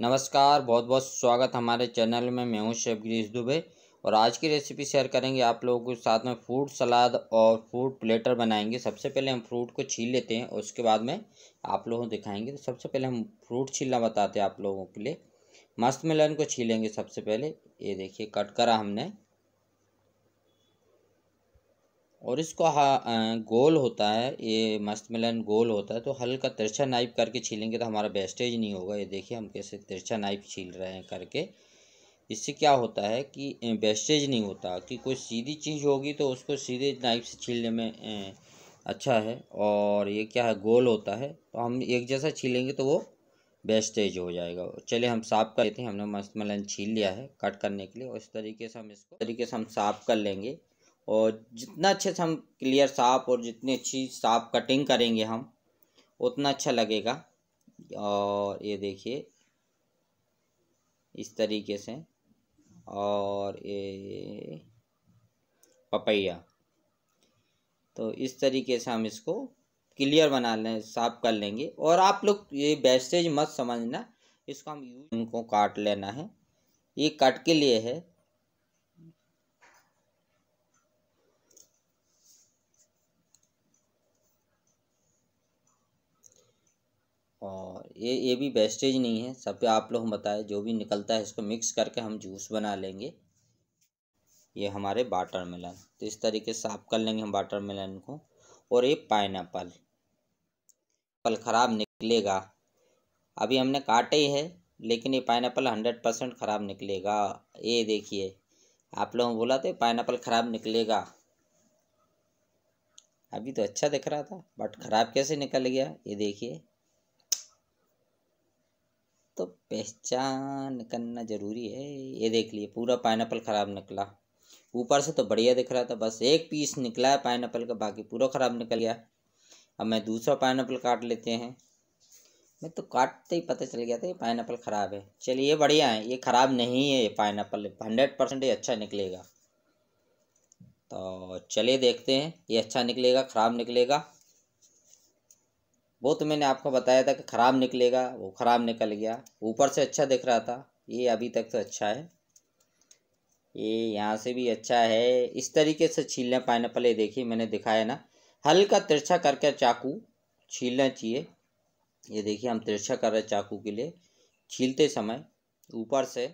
नमस्कार बहुत बहुत स्वागत हमारे चैनल में मैं हूँ शेफ गिरीश दुबे और आज की रेसिपी शेयर करेंगे आप लोगों के साथ में फ्रूट सलाद और फ्रूट प्लेटर बनाएंगे सबसे पहले हम फ्रूट को छील लेते हैं और उसके बाद में आप लोगों को दिखाएंगे तो सबसे पहले हम फ्रूट छीलना बताते हैं आप लोगों के लिए मस्त मिलन को छीलेंगे सबसे पहले ये देखिए कट करा हमने और इसको हा गोल होता है ये मस्त मिलन गोल होता है तो हल्का तिरछा नाइफ करके छीलेंगे तो हमारा बेस्टेज नहीं होगा ये देखिए हम कैसे तिरछा नाइफ छील रहे हैं करके इससे क्या होता है कि बेस्टेज नहीं होता कि कोई सीधी चीज़ होगी तो उसको सीधे नाइफ से छीलने में अच्छा है और ये क्या है गोल होता है तो हम एक जैसा छीलेंगे तो वो बेस्टेज हो जाएगा चले हम साफ़ कर लेते हैं हमने मस्त मिलन छील लिया है कट करने के लिए और इस तरीके से हम इसको तरीके से हम साफ़ कर लेंगे और जितना अच्छे से हम क्लियर साफ और जितनी अच्छी साफ कटिंग करेंगे हम उतना अच्छा लगेगा और ये देखिए इस तरीके से और ये पपैया तो इस तरीके से हम इसको क्लियर बना लें साफ कर लेंगे और आप लोग ये बेस्टेज मत समझना इसको हम यूज इनको काट लेना है ये कट के लिए है और ये ये भी वेस्टेज नहीं है सब पे आप लोग बताए जो भी निकलता है इसको मिक्स करके हम जूस बना लेंगे ये हमारे वाटर मेलन तो इस तरीके से साफ कर लेंगे हम वाटर मेलन को और ये पाइन एप्पल फल ख़राब निकलेगा अभी हमने काटे ही है लेकिन ये पाइन एप्पल हंड्रेड परसेंट ख़राब निकलेगा ये देखिए आप लोगों बोला था पाइन एप्पल ख़राब निकलेगा अभी तो अच्छा दिख रहा था बट ख़राब कैसे निकल गया ये देखिए तो पहचान करना ज़रूरी है ये देख लिए पूरा पाइन ख़राब निकला ऊपर से तो बढ़िया दिख रहा था बस एक पीस निकला है पाइन का बाकी पूरा ख़राब निकल गया अब मैं दूसरा पाइन काट लेते हैं मैं तो काटते ही पता चल गया था ये पाइन ख़राब है चलिए बढ़िया है ये ख़राब नहीं है ये पाइन एप्पल हंड्रेड परसेंट ये अच्छा निकलेगा तो चलिए देखते हैं ये अच्छा निकलेगा ख़राब निकलेगा वो तो मैंने आपको बताया था कि ख़राब निकलेगा वो ख़राब निकल गया ऊपर से अच्छा दिख रहा था ये अभी तक तो अच्छा है ये यहाँ से भी अच्छा है इस तरीके से छीलना पाइनएप्पल ये देखिए मैंने दिखाया ना हल्का तिरछा करके चाकू छीलना चाहिए ये देखिए हम तिरछा कर रहे हैं चाकू के लिए छीलते समय ऊपर से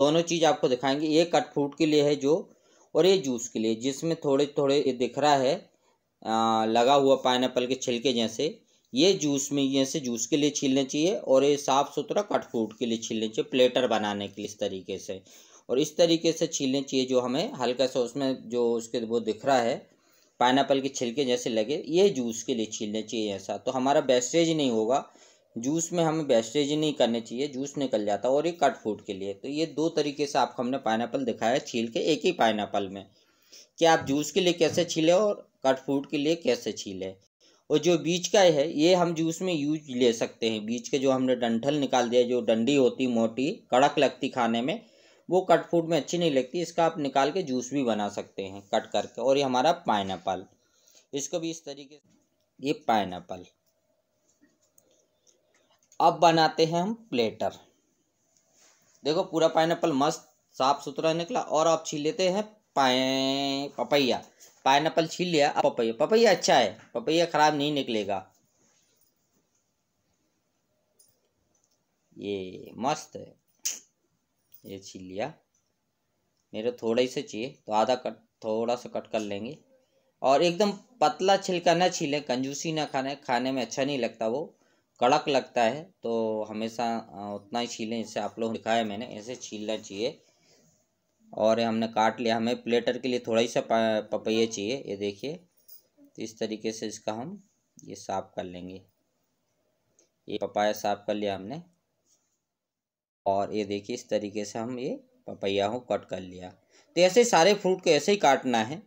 दोनों चीज़ आपको दिखाएंगे ये कट फ्रूट के लिए है जो और ये जूस के लिए जिसमें थोड़े थोड़े ये दिख रहा है आ, लगा हुआ पाइनएप्पल के छिलके जैसे ये जूस में ये से जूस के लिए छीलने चाहिए और ये साफ़ सुथरा कट फ्रूट के लिए छीलने चाहिए प्लेटर बनाने के लिए इस तरीके से और इस तरीके से छीलने चाहिए जो हमें हल्का सा उसमें जो उसके वो दिख रहा है पाइनएप्पल के छिलके जैसे लगे ये जूस के लिए छीलने चाहिए ऐसा तो हमारा बेस्टेज नहीं होगा जूस में हमें बेस्टेज नहीं करने चाहिए जूस निकल जाता और ये कट फ्रूट के लिए तो ये दो तरीके से आपको हमने पाइनएप्पल दिखाया छील के एक ही पाइनएप्पल में कि आप जूस के लिए कैसे छीले और कट फ्रूट के लिए कैसे छीलें और जो बीच का है ये हम जूस में यूज ले सकते हैं बीच के जो हमने डंठल निकाल दिया जो डंडी होती मोटी कड़क लगती खाने में वो कट फूड में अच्छी नहीं लगती इसका आप निकाल के जूस भी बना सकते हैं कट करके और ये हमारा पाइन इसको भी इस तरीके से ये पाइन अब बनाते हैं हम प्लेटर देखो पूरा पाइन मस्त साफ़ सुथरा निकला और आप छीन लेते हैं पाए पपैया पाइन छील लिया अब पपैया पपैया अच्छा है पपैया ख़राब नहीं निकलेगा ये मस्त है ये छील लिया मेरे थोड़ा ही से चाहिए तो आधा कट थोड़ा सा कट कर लेंगे और एकदम पतला छिलका ना छीलें कंजूसी ना खाने खाने में अच्छा नहीं लगता वो कड़क लगता है तो हमेशा उतना ही छीलें जैसे आप लोग दिखाया मैंने ऐसे छीलना चाहिए और हमने काट लिया हमें प्लेटर के लिए थोड़ा ही सा पपैया चाहिए ये देखिए तो इस तरीके से इसका हम ये साफ़ कर लेंगे ये पपाया साफ़ कर लिया हमने और ये देखिए इस तरीके से हम ये पपैया हूँ कट कर लिया तो ऐसे सारे फ्रूट को ऐसे ही काटना है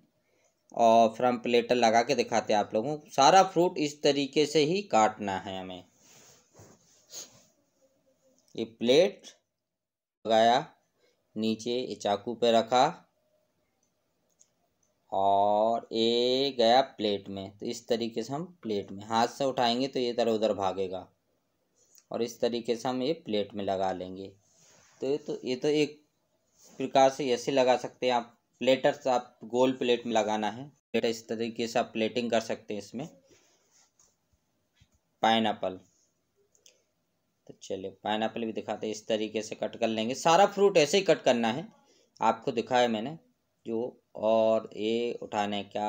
और फिर हम प्लेटर लगा के दिखाते हैं आप लोगों को सारा फ्रूट इस तरीके से ही काटना है हमें ये प्लेट लगाया नीचे चाकू पे रखा और ए गया प्लेट में तो इस तरीके से हम प्लेट में हाथ से उठाएंगे तो ये तरह उधर भागेगा और इस तरीके से हम ये प्लेट में लगा लेंगे तो ये तो ये तो एक प्रकार से ऐसे लगा सकते हैं आप प्लेटर्स आप गोल प्लेट में लगाना है प्लेट इस तरीके से आप प्लेटिंग कर सकते हैं इसमें पाइनएप्पल तो चलिए पाइन भी दिखाते हैं इस तरीके से कट कर लेंगे सारा फ्रूट ऐसे ही कट करना है आपको दिखाया मैंने जो और ये उठाने का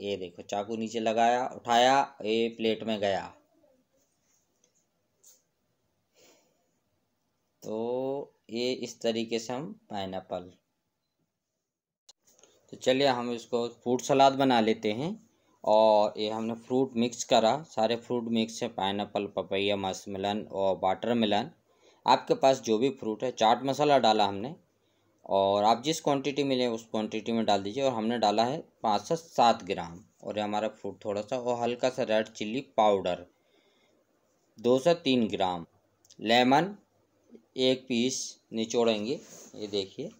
ये देखो चाकू नीचे लगाया उठाया ये प्लेट में गया तो ये इस तरीके से हम पाइन तो चलिए हम इसको फ्रूट सलाद बना लेते हैं और ये हमने फ्रूट मिक्स करा सारे फ्रूट मिक्स है पाइन एप्पल पपैया मसमिलन और वाटर मिलन आपके पास जो भी फ्रूट है चाट मसाला डाला हमने और आप जिस क्वांटिटी में लें उस क्वांटिटी में डाल दीजिए और हमने डाला है पाँच से सात ग्राम और ये हमारा फ्रूट थोड़ा सा और हल्का सा रेड चिल्ली पाउडर दो से तीन ग्राम लेमन एक पीस निचोड़ेंगे ये देखिए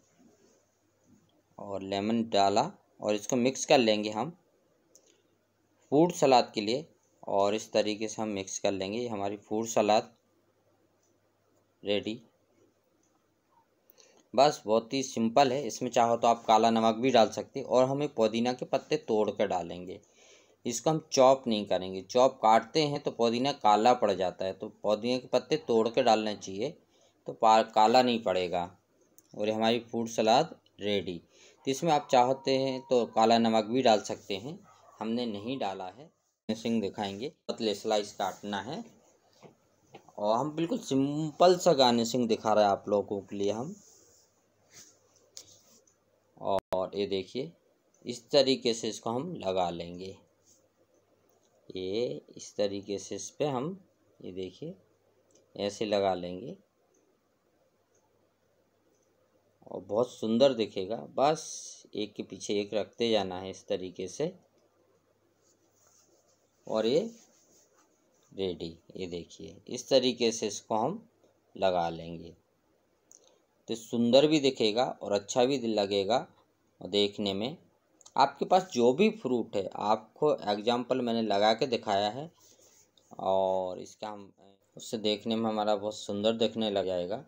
और लेमन डाला और इसको मिक्स कर लेंगे हम फूड सलाद के लिए और इस तरीके से हम मिक्स कर लेंगे ये हमारी फूड सलाद रेडी बस बहुत ही सिंपल है इसमें चाहो तो आप काला नमक भी डाल सकते और हमें पुदीना के पत्ते तोड़ कर डालेंगे इसको हम चॉप नहीं करेंगे चॉप काटते हैं तो पुदीना काला पड़ जाता है तो पुदीने के पत्ते तोड़ कर डालना चाहिए तो काला नहीं पड़ेगा और हमारी फूड सलाद रेडी तो इसमें आप चाहते हैं तो काला नमक भी डाल सकते हैं हमने नहीं डाला है फिनिशिंग दिखाएंगे पतले स्लाइस काटना है और हम बिल्कुल सिंपल सा गार्निशिंग दिखा रहे हैं आप लोगों के लिए हम और ये देखिए इस तरीके से इसको हम लगा लेंगे ये इस तरीके से इस पर हम ये देखिए ऐसे लगा लेंगे और बहुत सुंदर दिखेगा बस एक के पीछे एक रखते जाना है इस तरीके से और ये रेडी ये देखिए इस तरीके से इसको हम लगा लेंगे तो सुंदर भी दिखेगा और अच्छा भी लगेगा देखने में आपके पास जो भी फ्रूट है आपको एग्जाम्पल मैंने लगा के दिखाया है और इसका हम उससे देखने में हमारा बहुत सुंदर देखने लग जाएगा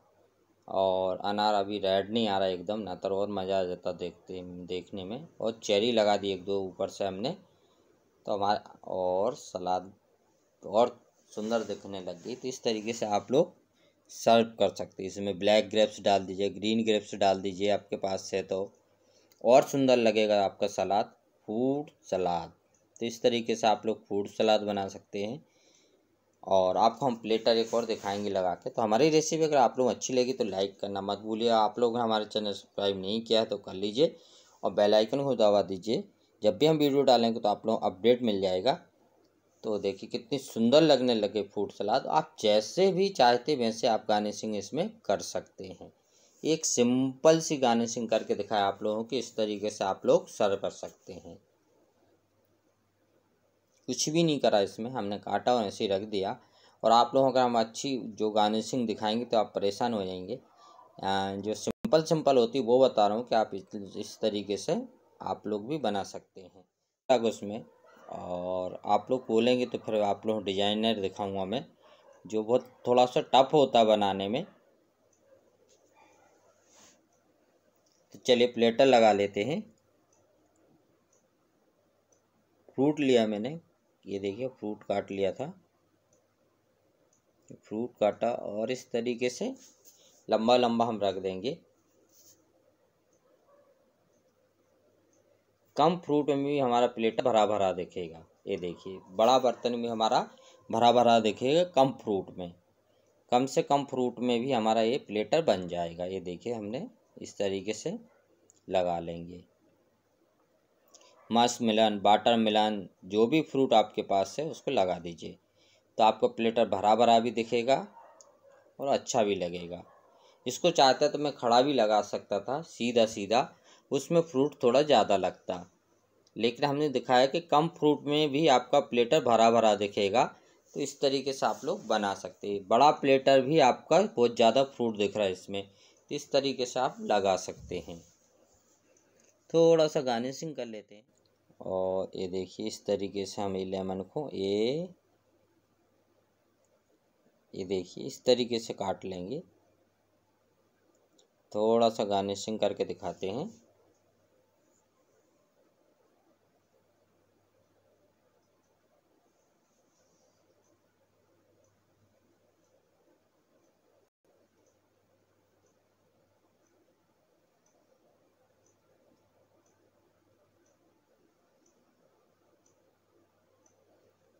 और अनार अभी रेड नहीं आ रहा एकदम ना तो और मज़ा आ जाता देखते देखने में और चेरी लगा दी एक दो ऊपर से हमने तो हमारा और सलाद और सुंदर दिखने लग गई तो इस तरीके से आप लोग सर्व कर सकते हैं इसमें ब्लैक ग्रेप्स डाल दीजिए ग्रीन ग्रेप्स डाल दीजिए आपके पास से तो और सुंदर लगेगा आपका सलाद फूड सलाद तो इस तरीके से आप लोग फूड सलाद बना सकते हैं और आपको हम प्लेटर एक और दिखाएंगे लगा के तो हमारी रेसिपी अगर आप लोग अच्छी लगी तो लाइक करना मत भूलिए आप लोग हमारे चैनल सब्सक्राइब नहीं किया है तो कर लीजिए और बेल आइकन को दबा दीजिए जब भी हम वीडियो डालेंगे तो आप लोगों को अपडेट मिल जाएगा तो देखिए कितनी सुंदर लगने लगे फ्रूट सलाद आप जैसे भी चाहते वैसे आप गार्निशिंग इसमें कर सकते हैं एक सिंपल सी गार्निशिंग करके दिखाया आप लोगों को इस तरीके से आप लोग सर्व कर सकते हैं कुछ भी नहीं करा इसमें हमने काटा और ऐसे ही रख दिया और आप लोगों का हम अच्छी जो गार्निशिंग दिखाएंगे तो आप परेशान हो जाएंगे जो सिंपल सिंपल होती है वो बता रहा हूँ कि आप इस तरीके से आप लोग भी बना सकते हैं तक उसमें और आप लोग बोलेंगे तो फिर आप लोग डिजाइनर दिखाऊंगा मैं जो बहुत थोड़ा सा टफ होता बनाने में तो चलिए प्लेटर लगा लेते हैं फ्रूट लिया मैंने ये देखिए फ्रूट काट लिया था फ्रूट काटा और इस तरीके से लंबा लंबा हम रख देंगे कम फ्रूट में भी हमारा प्लेट भरा भरा दिखेगा ये देखिए बड़ा बर्तन में हमारा भरा भरा दिखेगा कम फ्रूट में कम से कम फ्रूट में भी हमारा ये प्लेटर बन जाएगा ये देखिए हमने इस तरीके से लगा लेंगे मस मिलन बाटर मिलन जो भी फ्रूट आपके पास है उसको लगा दीजिए तो आपको प्लेटर भरा भरा भी दिखेगा और अच्छा भी लगेगा इसको चाहता तो मैं खड़ा भी लगा सकता था सीधा सीधा उसमें फ्रूट थोड़ा ज़्यादा लगता लेकिन हमने दिखाया कि कम फ्रूट में भी आपका प्लेटर भरा भरा दिखेगा तो इस तरीके से आप लोग बना सकते हैं बड़ा प्लेटर भी आपका बहुत ज़्यादा फ्रूट दिख रहा है इसमें तो इस तरीके से आप लगा सकते हैं थोड़ा सा गार्निशिंग कर लेते हैं और ये देखिए इस तरीके से हम ये लेमन को ये ये देखिए इस तरीके से काट लेंगे थोड़ा सा गार्निशिंग करके दिखाते हैं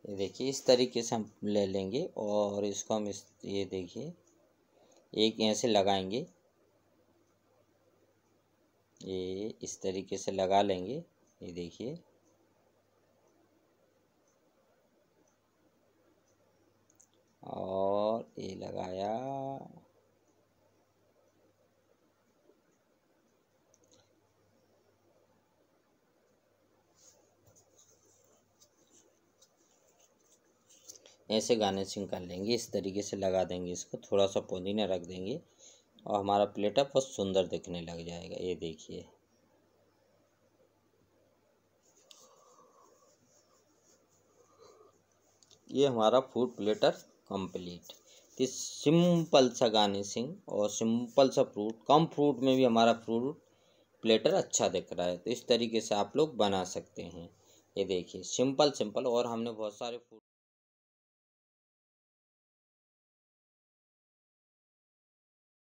ये देखिए इस तरीके से हम ले लेंगे और इसको हम इस ये देखिए एक यहाँ से लगाएंगे ये इस तरीके से लगा लेंगे ये देखिए और ये लगाया ऐसे गार्निशिंग कर लेंगे इस तरीके से लगा देंगे इसको थोड़ा सा पुदीना रख देंगे और हमारा प्लेटा बहुत सुंदर दिखने लग जाएगा ये देखिए ये हमारा फूड प्लेटर कंप्लीट तो सिंपल सा गार्निशिंग और सिंपल सा फ्रूट कम फ्रूट में भी हमारा फ्रूट प्लेटर अच्छा दिख रहा है तो इस तरीके से आप लोग बना सकते हैं ये देखिए सिंपल सिंपल और हमने बहुत सारे फ्रूट